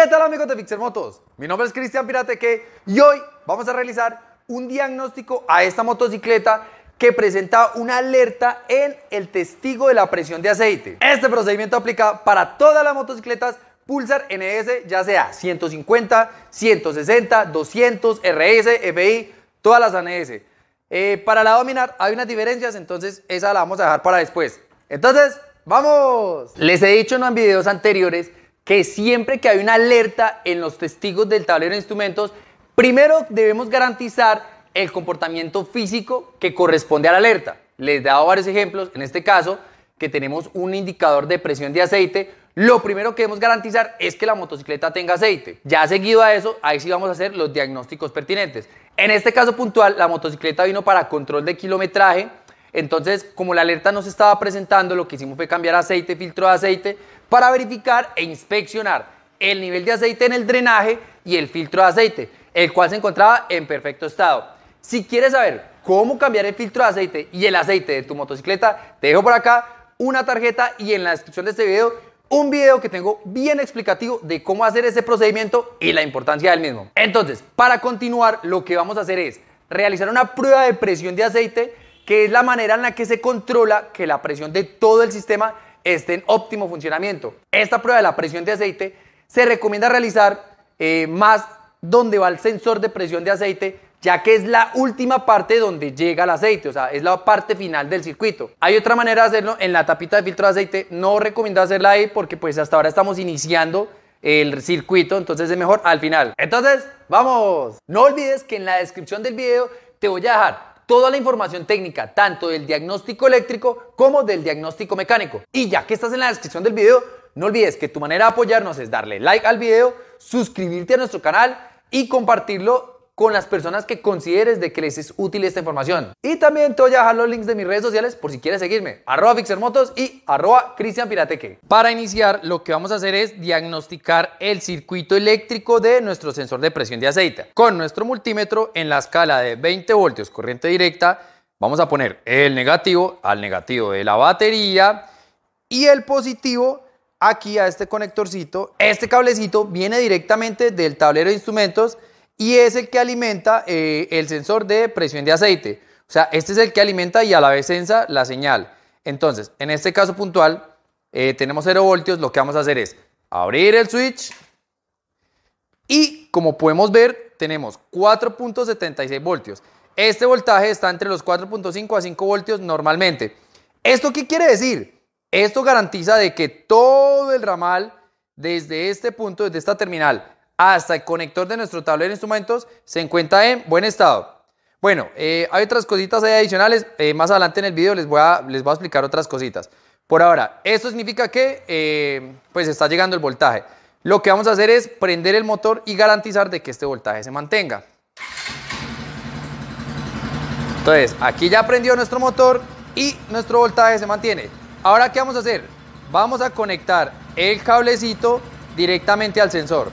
¿Qué tal amigos de Fixer Motos? Mi nombre es Cristian Pirateque y hoy vamos a realizar un diagnóstico a esta motocicleta que presenta una alerta en el testigo de la presión de aceite. Este procedimiento aplica para todas las motocicletas Pulsar NS, ya sea 150, 160, 200, RS, FI, todas las NS. Eh, para la dominar hay unas diferencias, entonces esa la vamos a dejar para después. Entonces, ¡vamos! Les he dicho en los videos anteriores que siempre que hay una alerta en los testigos del tablero de instrumentos, primero debemos garantizar el comportamiento físico que corresponde a la alerta. Les he dado varios ejemplos, en este caso, que tenemos un indicador de presión de aceite, lo primero que debemos garantizar es que la motocicleta tenga aceite. Ya seguido a eso, ahí sí vamos a hacer los diagnósticos pertinentes. En este caso puntual, la motocicleta vino para control de kilometraje, entonces, como la alerta no se estaba presentando, lo que hicimos fue cambiar aceite, filtro de aceite, para verificar e inspeccionar el nivel de aceite en el drenaje y el filtro de aceite, el cual se encontraba en perfecto estado. Si quieres saber cómo cambiar el filtro de aceite y el aceite de tu motocicleta, te dejo por acá una tarjeta y en la descripción de este video un video que tengo bien explicativo de cómo hacer ese procedimiento y la importancia del mismo. Entonces, para continuar, lo que vamos a hacer es realizar una prueba de presión de aceite, que es la manera en la que se controla que la presión de todo el sistema esté en óptimo funcionamiento. Esta prueba de la presión de aceite se recomienda realizar eh, más donde va el sensor de presión de aceite, ya que es la última parte donde llega el aceite, o sea, es la parte final del circuito. Hay otra manera de hacerlo en la tapita de filtro de aceite, no recomiendo hacerla ahí porque pues hasta ahora estamos iniciando el circuito, entonces es mejor al final. Entonces, vamos. No olvides que en la descripción del video te voy a dejar toda la información técnica, tanto del diagnóstico eléctrico como del diagnóstico mecánico. Y ya que estás en la descripción del video, no olvides que tu manera de apoyarnos es darle like al video, suscribirte a nuestro canal y compartirlo con las personas que consideres de que les es útil esta información. Y también te voy a dejar los links de mis redes sociales por si quieres seguirme, arroba fixermotos y arroba Pirateque. Para iniciar, lo que vamos a hacer es diagnosticar el circuito eléctrico de nuestro sensor de presión de aceite. Con nuestro multímetro en la escala de 20 voltios corriente directa, vamos a poner el negativo al negativo de la batería y el positivo aquí a este conectorcito. Este cablecito viene directamente del tablero de instrumentos y es el que alimenta eh, el sensor de presión de aceite. O sea, este es el que alimenta y a la vez sensa la señal. Entonces, en este caso puntual, eh, tenemos 0 voltios, lo que vamos a hacer es abrir el switch y como podemos ver, tenemos 4.76 voltios. Este voltaje está entre los 4.5 a 5 voltios normalmente. ¿Esto qué quiere decir? Esto garantiza de que todo el ramal desde este punto, desde esta terminal hasta el conector de nuestro tablero de instrumentos se encuentra en buen estado. Bueno, eh, hay otras cositas adicionales. Eh, más adelante en el video les voy, a, les a explicar otras cositas. Por ahora, esto significa que eh, pues está llegando el voltaje. Lo que vamos a hacer es prender el motor y garantizar de que este voltaje se mantenga. Entonces, aquí ya prendió nuestro motor y nuestro voltaje se mantiene. Ahora, ¿qué vamos a hacer? Vamos a conectar el cablecito directamente al sensor.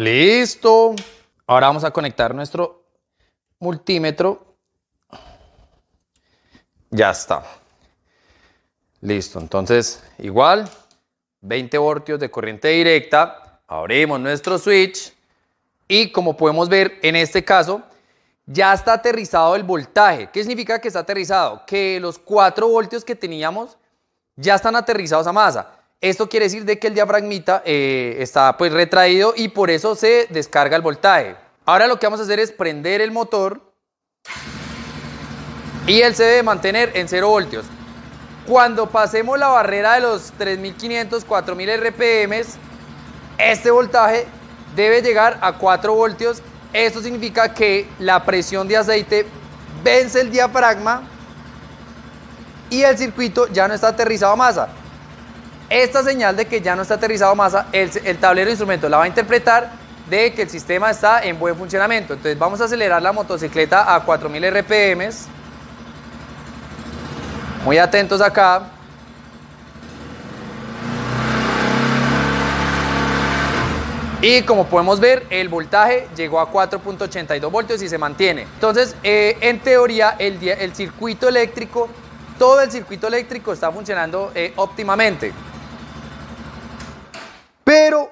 Listo. Ahora vamos a conectar nuestro multímetro. Ya está. Listo. Entonces, igual, 20 voltios de corriente directa. Abrimos nuestro switch. Y como podemos ver, en este caso, ya está aterrizado el voltaje. ¿Qué significa que está aterrizado? Que los 4 voltios que teníamos ya están aterrizados a masa. Esto quiere decir de que el diafragmita eh, está pues retraído y por eso se descarga el voltaje. Ahora lo que vamos a hacer es prender el motor y él se debe mantener en 0 voltios. Cuando pasemos la barrera de los 3500, 4000 RPM, este voltaje debe llegar a 4 voltios. Esto significa que la presión de aceite vence el diafragma y el circuito ya no está aterrizado a masa esta señal de que ya no está aterrizado masa, el, tablero de la va a interpretar de que el sistema está en buen funcionamiento. Entonces vamos a acelerar la motocicleta a 4000 RPM. Muy atentos acá. Y como podemos ver, el voltaje llegó a 4.82 voltios y se mantiene. Entonces, eh, en teoría, el, el circuito eléctrico, todo el circuito eléctrico está funcionando eh, óptimamente. Pero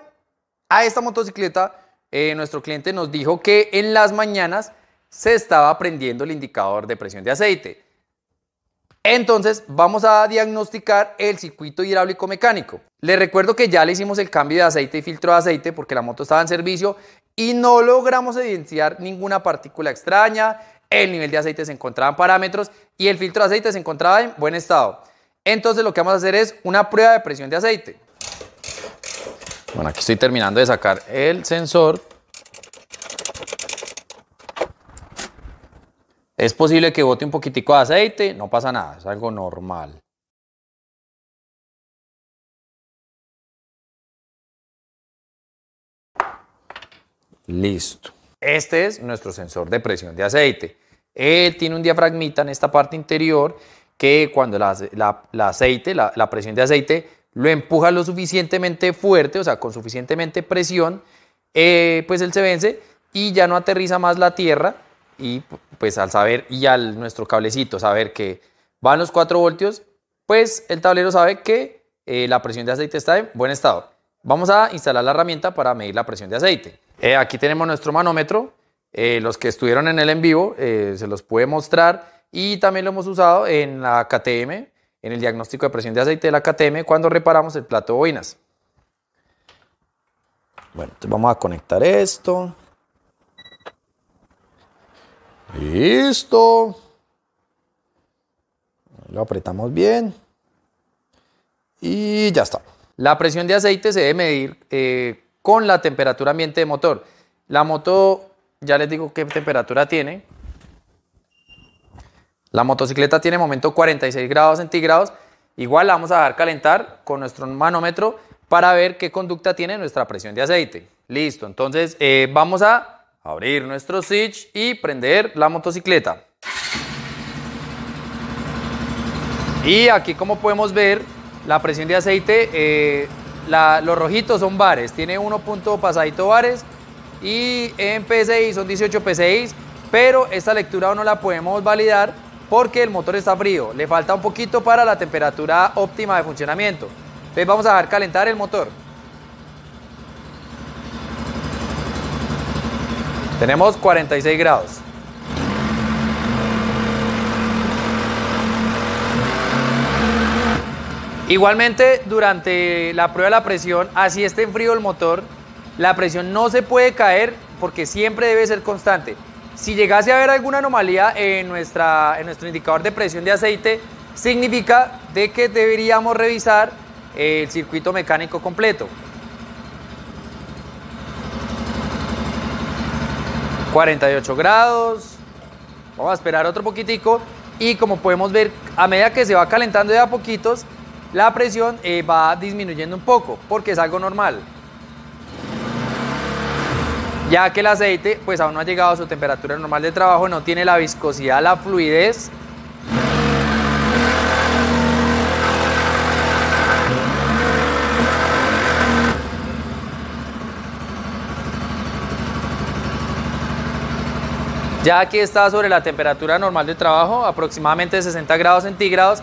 a esta motocicleta eh, nuestro cliente nos dijo que en las mañanas se estaba prendiendo el indicador de presión de aceite. Entonces vamos a diagnosticar el circuito hidráulico mecánico. Les recuerdo que ya le hicimos el cambio de aceite y filtro de aceite porque la moto estaba en servicio y no logramos evidenciar ninguna partícula extraña, el nivel de aceite se encontraba en parámetros y el filtro de aceite se encontraba en buen estado. Entonces lo que vamos a hacer es una prueba de presión de aceite. Bueno, aquí estoy terminando de sacar el sensor. Es posible que bote un poquitico de aceite, no pasa nada, es algo normal. Listo. Este es nuestro sensor de presión de aceite. Él tiene un diafragmita en esta parte interior que cuando la presión de aceite lo empuja lo suficientemente fuerte, o sea, con suficientemente presión, eh, pues él se vence y ya no aterriza más la tierra y pues al saber y al nuestro cablecito saber que van los 4 voltios, pues el tablero sabe que eh, la presión de aceite está en buen estado. Vamos a instalar la herramienta para medir la presión de aceite. Eh, aquí tenemos nuestro manómetro. los que estuvieron en el en vivo se los puede mostrar y también lo hemos usado en la KTM en el diagnóstico de presión de aceite de la KTM cuando reparamos el plato de bobinas. Bueno, entonces vamos a conectar esto. Listo. Lo apretamos bien. Y ya está. La presión de aceite se debe medir eh, con la temperatura ambiente de motor. La moto, ya les digo qué temperatura tiene. La motocicleta tiene momento 46 grados centígrados. Igual la vamos a dejar calentar con nuestro manómetro para ver qué conducta tiene nuestra presión de aceite. Listo, entonces eh, vamos a abrir nuestro switch y prender la motocicleta. Y aquí como podemos ver, la presión de aceite, eh, los rojitos son bares, tiene 1 punto pasadito bares y en PSI son 18 PSI, pero esta lectura no la podemos validar porque el motor está frío, le falta un poquito para la temperatura óptima de funcionamiento. Entonces vamos a dejar calentar el motor. Tenemos 46 grados. Igualmente, durante la prueba de la presión, así esté en frío el motor, la presión no se puede caer porque siempre debe ser constante. Si llegase a haber alguna anomalía en, nuestra, en nuestro indicador de presión de aceite, significa de que deberíamos revisar el circuito mecánico completo. 48 grados. Vamos a esperar otro poquitico y como podemos ver, a medida que se va calentando de a poquitos, la presión eh, va disminuyendo un poco porque es algo normal ya que el aceite pues aún no ha llegado a su temperatura normal de trabajo, no tiene la viscosidad, la fluidez. Ya que está sobre la temperatura normal de trabajo, aproximadamente 60 grados centígrados,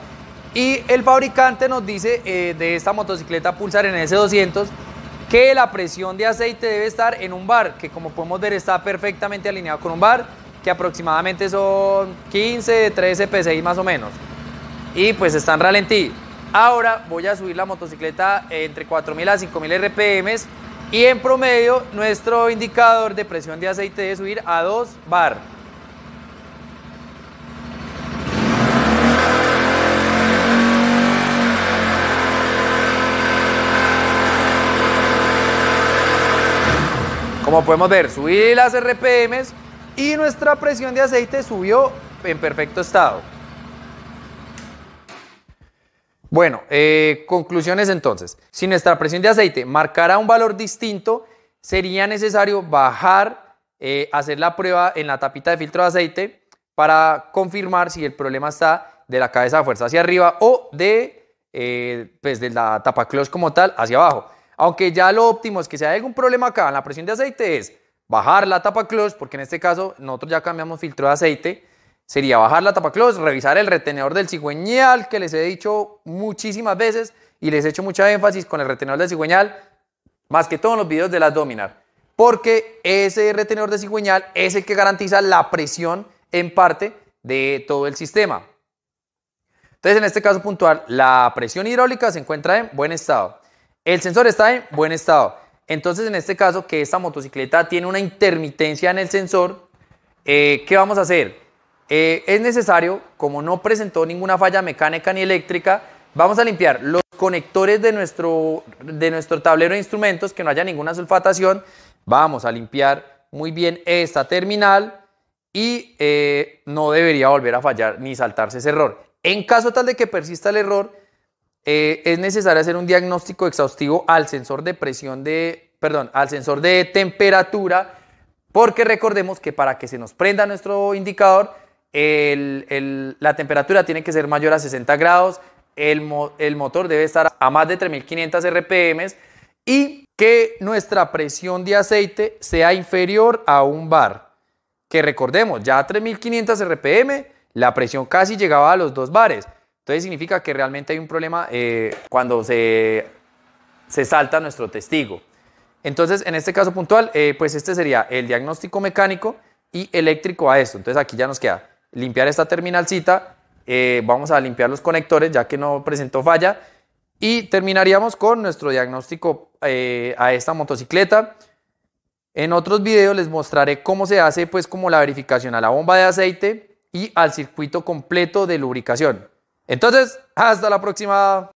y el fabricante nos dice eh, de esta motocicleta Pulsar NS200 que la presión de aceite debe estar en un bar, que como podemos ver está perfectamente alineado con un bar, que aproximadamente son 15, 13 PSI más o menos. Y pues está en ralentí. Ahora voy a subir la motocicleta entre 4.000 a 5.000 RPM y en promedio nuestro indicador de presión de aceite debe subir a 2 bar. Como podemos ver, subí las RPMs y nuestra presión de aceite subió en perfecto estado. Bueno, eh, conclusiones entonces. Si nuestra presión de aceite marcara un valor distinto, sería necesario bajar, eh, hacer la prueba en la tapita de filtro de aceite para confirmar si el problema está de la cabeza de fuerza hacia arriba o de, eh, pues, de la tapa close como tal hacia abajo. Aunque ya lo óptimo es que si hay algún problema acá en la presión de aceite es bajar la tapa close, porque en este caso nosotros ya cambiamos filtro de aceite, sería bajar la tapa close, revisar el retenedor del cigüeñal, que les he dicho muchísimas veces y les he hecho mucha énfasis con el retenedor del cigüeñal, más que todo los videos de las Dominar, porque ese retenedor de cigüeñal es el que garantiza la presión en parte de todo el sistema. Entonces, en este caso puntual, la presión hidráulica se encuentra en buen estado. El sensor está en buen estado. Entonces, en este caso, que esta motocicleta tiene una intermitencia en el sensor, eh, ¿qué vamos a hacer? Eh, es necesario, como no presentó ninguna falla mecánica ni eléctrica, vamos a limpiar los conectores de nuestro, de nuestro tablero de instrumentos, que no haya ninguna sulfatación. Vamos a limpiar muy bien esta terminal y eh, no debería volver a fallar ni saltarse ese error. En caso tal de que persista el error, eh, es necesario hacer un diagnóstico exhaustivo al sensor de presión de, perdón, al sensor de temperatura, porque recordemos que para que se nos prenda nuestro indicador, la temperatura tiene que ser mayor a 60 grados, el, el motor debe estar a más de 3500 RPM y que nuestra presión de aceite sea inferior a un bar. Que recordemos, ya a 3500 RPM la presión casi llegaba a los dos bares. Entonces significa que realmente hay un problema eh, cuando se, se salta nuestro testigo. Entonces, en este caso puntual, eh, pues este sería el diagnóstico mecánico y eléctrico a esto. Entonces aquí ya nos queda limpiar esta terminalcita, eh, vamos a limpiar los conectores ya que no presentó falla y terminaríamos con nuestro diagnóstico a esta motocicleta. En otros videos les mostraré cómo se hace pues como la verificación a la bomba de aceite y al circuito completo de lubricación. Entonces, hasta la próxima.